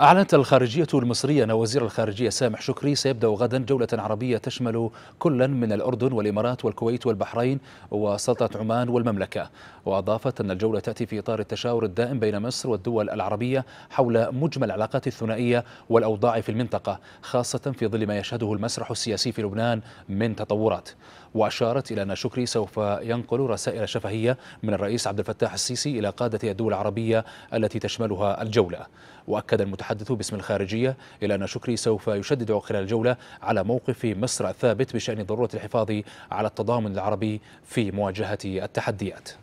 أعلنت الخارجية المصرية أن وزير الخارجية سامح شكري سيبدأ غدا جولة عربية تشمل كلا من الأردن والإمارات والكويت والبحرين وسلطة عمان والمملكة وأضافت أن الجولة تأتي في إطار التشاور الدائم بين مصر والدول العربية حول مجمل العلاقات الثنائية والأوضاع في المنطقة خاصة في ظل ما يشهده المسرح السياسي في لبنان من تطورات وأشارت إلى أن شكري سوف ينقل رسائل شفهية من الرئيس عبد الفتاح السيسي إلى قادة الدول العربية التي تشملها الجولة وأكد المت... المتحدث باسم الخارجية إلى أن شكري سوف يشدد خلال الجولة على موقف مصر الثابت بشأن ضرورة الحفاظ على التضامن العربي في مواجهة التحديات